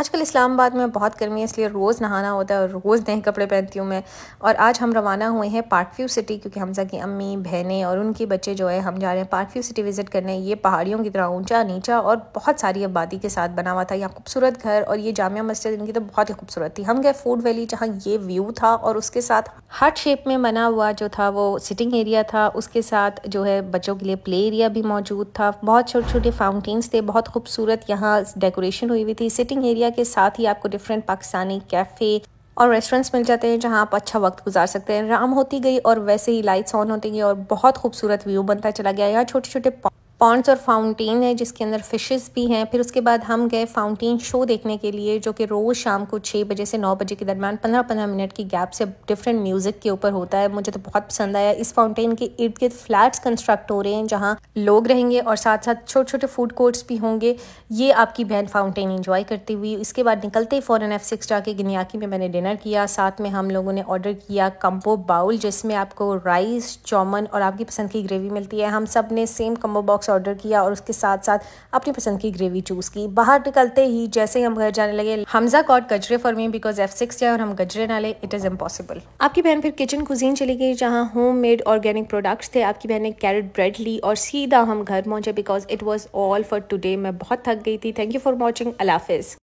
आजकल इस्लामाबाद में बहुत गर्मी है इसलिए रोज़ नहाना होता है और रोज़ नए कपड़े पहनती हूँ मैं और आज हम रवाना हुए हैं पार्ट व्यू सिटी क्योंकि हमजा की अम्मी बहनें और उनके बच्चे जो है हम जा रहे हैं पार्ट व्यू सिटी विज़िट करने ये पहाड़ियों की तरह ऊंचा नीचा और बहुत सारी आबादी के साथ बना हुआ था यहाँ खूबसूरत घर और ये जामिया मस्जिद इनकी तो बहुत ही खूबसूरत थी हम गए फूड वैली जहाँ ये व्यू था और उसके साथ हार्ट शेप में बना हुआ जो था वो सिटिंग एरिया था उसके साथ जो है बच्चों के लिए प्ले एरिया भी मौजूद था बहुत छोटे छोटे फाउंटेन्स थे बहुत खूबसूरत यहाँ डेकोरेशन हुई हुई थी सिटिंग एरिया इंडिया के साथ ही आपको डिफरेंट पाकिस्तानी कैफ़े और रेस्टोरेंट्स मिल जाते हैं जहां आप अच्छा वक्त गुजार सकते हैं राम होती गई और वैसे ही लाइट्स ऑन होती गई और बहुत खूबसूरत व्यू बनता चला गया यहाँ छोटे छोटे पॉन्ड्स और फाउंटेन है जिसके अंदर फिशेस भी हैं फिर उसके बाद हम गए फाउंटेन शो देखने के लिए जो कि रोज़ शाम को छः बजे से नौ बजे के दरमियान पंद्रह पंद्रह मिनट की गैप से डिफरेंट म्यूज़िक के ऊपर होता है मुझे तो बहुत पसंद आया इस फाउंटेन के इर्द गिर्द फ्लैट्स कंस्ट्रक्ट हो रहे हैं जहाँ लोग रहेंगे और साथ साथ छोटे छोटे फूड कोर्ट्स भी होंगे ये आपकी बहन फाउंटेन इंजॉय करती हुई इसके बाद निकलते ही फ़ौरन एफ सिक्स जाके गिनियाकी में मैंने डिनर किया साथ में हम लोगों ने ऑर्डर किया कम्बो बाउल जिसमें आपको राइस चौमन और आपकी पसंद की ग्रेवी मिलती है हम सब ने same combo box snacks order किया और उसके साथ साथ अपनी पसंद की ग्रेवी चूज़ की बाहर निकलते ही जैसे ही हम घर जाने लगे हमजा कॉट गजरे for me because F six और हम गजरे ना ले इट इज़ इम्पॉसिबल आपकी बहन फिर किचन कुजीन चली गई जहाँ होम मेड ऑर्गेनिक प्रोडक्ट्स थे आपकी बहन ने कैरेट ब्रेड ली और सीधा हम घर पहुँचे because it was all for today मैं बहुत थक गई थी थैंक यू फॉर वॉचिंग अलाफिज़